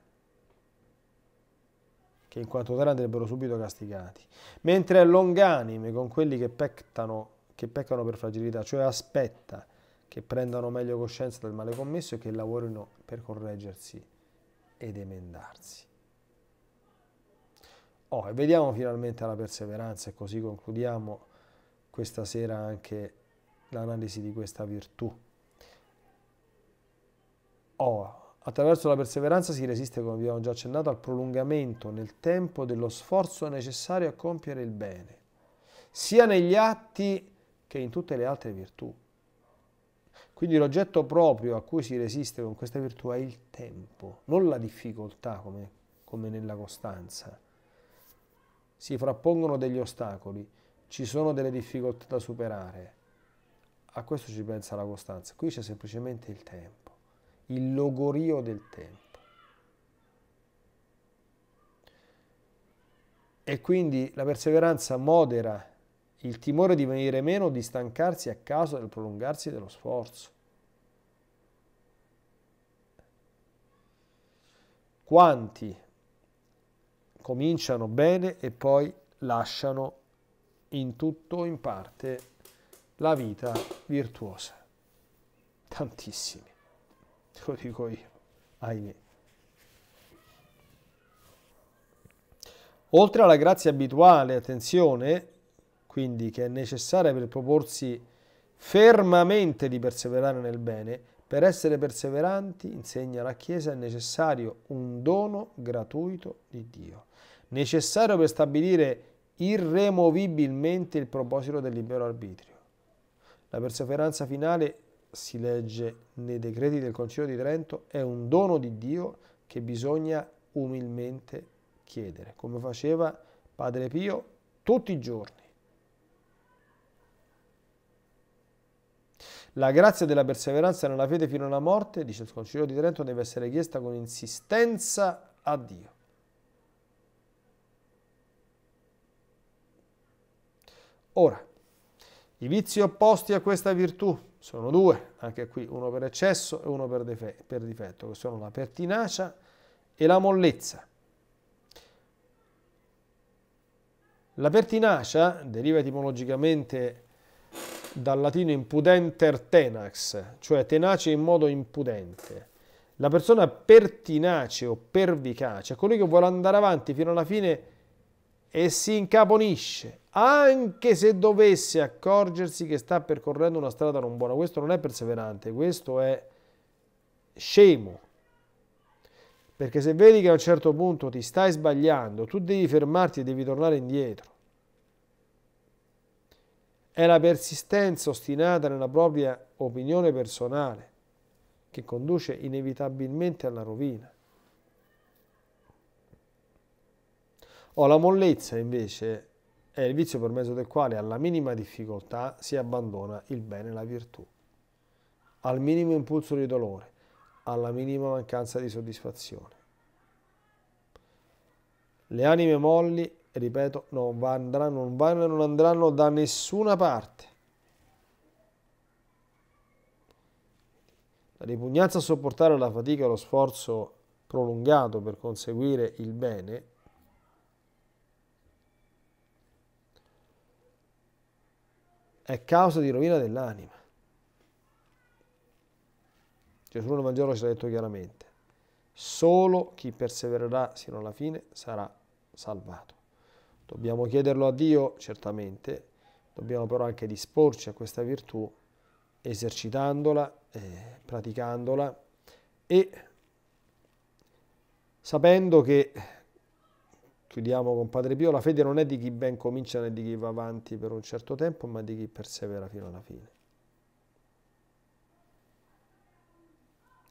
che in quanto tali andrebbero subito castigati, mentre è longanime con quelli che peccano, che peccano per fragilità, cioè aspetta che prendano meglio coscienza del male commesso e che lavorino per correggersi ed emendarsi. Oh, e vediamo finalmente la perseveranza e così concludiamo questa sera anche l'analisi di questa virtù. Oh, Attraverso la perseveranza si resiste, come abbiamo già accennato, al prolungamento nel tempo dello sforzo necessario a compiere il bene, sia negli atti che in tutte le altre virtù. Quindi l'oggetto proprio a cui si resiste con questa virtù è il tempo, non la difficoltà come, come nella costanza. Si frappongono degli ostacoli, ci sono delle difficoltà da superare. A questo ci pensa la costanza, qui c'è semplicemente il tempo il logorio del tempo. E quindi la perseveranza modera il timore di venire meno o di stancarsi a causa del prolungarsi dello sforzo. Quanti cominciano bene e poi lasciano in tutto o in parte la vita virtuosa. Tantissimi. Te lo dico io, ahimè. Oltre alla grazia abituale, attenzione, quindi che è necessaria per proporsi fermamente di perseverare nel bene, per essere perseveranti, insegna la Chiesa, è necessario un dono gratuito di Dio, necessario per stabilire irremovibilmente il proposito del libero arbitrio. La perseveranza finale si legge nei decreti del Concilio di Trento, è un dono di Dio che bisogna umilmente chiedere, come faceva Padre Pio tutti i giorni. La grazia della perseveranza nella fede fino alla morte, dice il Concilio di Trento, deve essere chiesta con insistenza a Dio. Ora, i vizi opposti a questa virtù sono due, anche qui uno per eccesso e uno per, defe- per difetto, che sono la pertinacia e la mollezza. La pertinacia deriva etimologicamente dal latino impudenter tenax, cioè tenace in modo impudente. La persona pertinace o pervicace è colui che vuole andare avanti fino alla fine e si incaponisce, anche se dovesse accorgersi che sta percorrendo una strada non buona. Questo non è perseverante, questo è scemo. Perché se vedi che a un certo punto ti stai sbagliando, tu devi fermarti e devi tornare indietro. È la persistenza ostinata nella propria opinione personale che conduce inevitabilmente alla rovina. O la mollezza invece è il vizio per mezzo del quale alla minima difficoltà si abbandona il bene e la virtù, al minimo impulso di dolore, alla minima mancanza di soddisfazione. Le anime molli, ripeto, non andranno, non vanno e non andranno da nessuna parte. La ripugnanza a sopportare la fatica e lo sforzo prolungato per conseguire il bene è causa di rovina dell'anima. Gesù nel Vangelo ci ha detto chiaramente, solo chi persevererà sino alla fine sarà salvato. Dobbiamo chiederlo a Dio, certamente, dobbiamo però anche disporci a questa virtù esercitandola, eh, praticandola e sapendo che Chiudiamo con Padre Pio, la fede non è di chi ben comincia né di chi va avanti per un certo tempo, ma di chi persevera fino alla fine.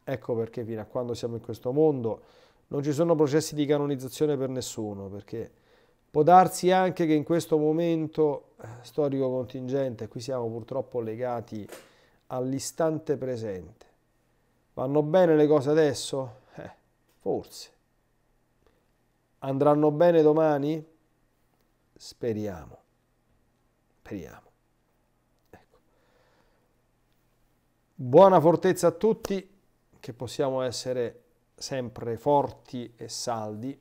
Ecco perché fino a quando siamo in questo mondo non ci sono processi di canonizzazione per nessuno, perché può darsi anche che in questo momento eh, storico contingente, qui siamo purtroppo legati all'istante presente, vanno bene le cose adesso? Eh, forse andranno bene domani? Speriamo, speriamo. Ecco. Buona fortezza a tutti, che possiamo essere sempre forti e saldi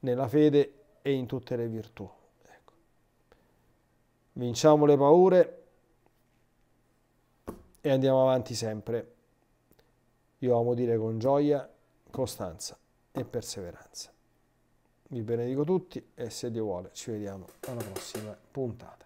nella fede e in tutte le virtù. Ecco. Vinciamo le paure e andiamo avanti sempre. Io amo dire con gioia, costanza e perseveranza. Vi benedico tutti e se Dio vuole ci vediamo alla prossima puntata.